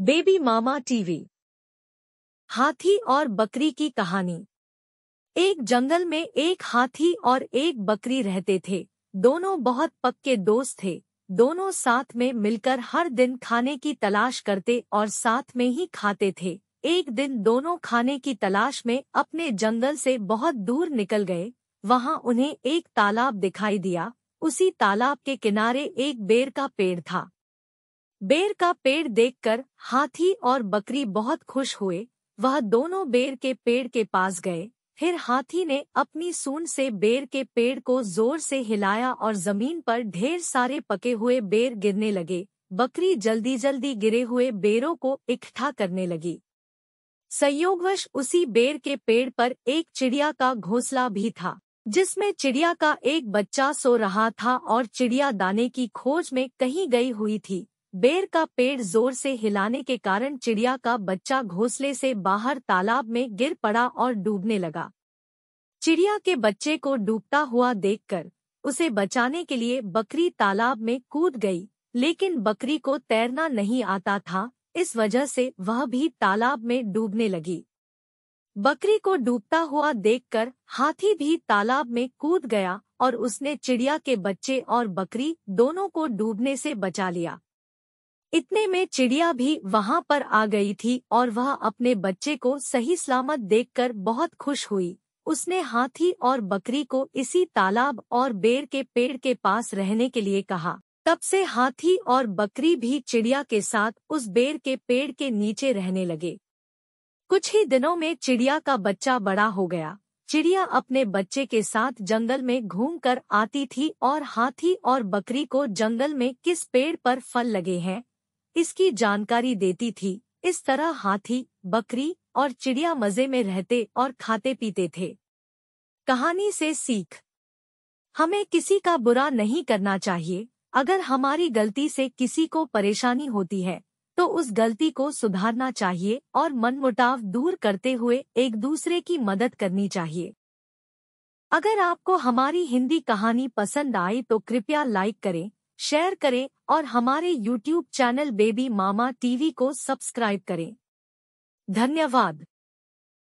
baby mama TV हाथी और बकरी की कहानी एक जंगल में एक हाथी और एक बकरी रहते थे दोनों बहुत पक्के दोस्त थे दोनों साथ में मिलकर हर दिन खाने की तलाश करते और साथ में ही खाते थे एक दिन दोनों खाने की तलाश में अपने जंगल से बहुत दूर निकल गए वहां उन्हें एक तालाब दिखाई दिया उसी तालाब के किनारे एक बेर का पेड़ था बेर का पेड़ देखकर हाथी और बकरी बहुत खुश हुए वह दोनों बेर के पेड़ के पास गए फिर हाथी ने अपनी सून से बेर के पेड़ को जोर से हिलाया और जमीन पर ढेर सारे पके हुए बेर गिरने लगे बकरी जल्दी जल्दी गिरे हुए बेरों को इकट्ठा करने लगी संयोगवश उसी बेर के पेड़ पर एक चिड़िया का घोंसला भी था जिसमें चिड़िया का एक बच्चा सो रहा था और चिड़िया दाने की खोज में कहीं गई हुई थी बेर का पेड़ जोर से हिलाने के कारण चिड़िया का बच्चा घोंसले से बाहर तालाब में गिर पड़ा और डूबने लगा चिड़िया के बच्चे को डूबता हुआ देखकर उसे बचाने के लिए बकरी तालाब में कूद गई लेकिन बकरी को तैरना नहीं आता था इस वजह से वह भी तालाब में डूबने लगी बकरी को डूबता हुआ देखकर हाथी भी तालाब में कूद गया और उसने चिड़िया के बच्चे और बकरी दोनों को डूबने से बचा लिया इतने में चिड़िया भी वहाँ पर आ गई थी और वह अपने बच्चे को सही सलामत देखकर बहुत खुश हुई उसने हाथी और बकरी को इसी तालाब और बेर के पेड़ के पास रहने के लिए कहा तब से हाथी और बकरी भी चिड़िया के साथ उस बेर के पेड़ के नीचे रहने लगे कुछ ही दिनों में चिड़िया का बच्चा बड़ा हो गया चिड़िया अपने बच्चे के साथ जंगल में घूमकर आती थी और हाथी और बकरी को जंगल में किस पेड़ पर फल लगे हैं इसकी जानकारी देती थी इस तरह हाथी बकरी और चिड़िया मजे में रहते और खाते पीते थे कहानी से सीख हमें किसी का बुरा नहीं करना चाहिए अगर हमारी गलती से किसी को परेशानी होती है तो उस गलती को सुधारना चाहिए और मनमुटाव दूर करते हुए एक दूसरे की मदद करनी चाहिए अगर आपको हमारी हिंदी कहानी पसंद आई तो कृपया लाइक करें शेयर करें और हमारे YouTube channel baby mama TV को सब्सक्राइब करें धन्यवाद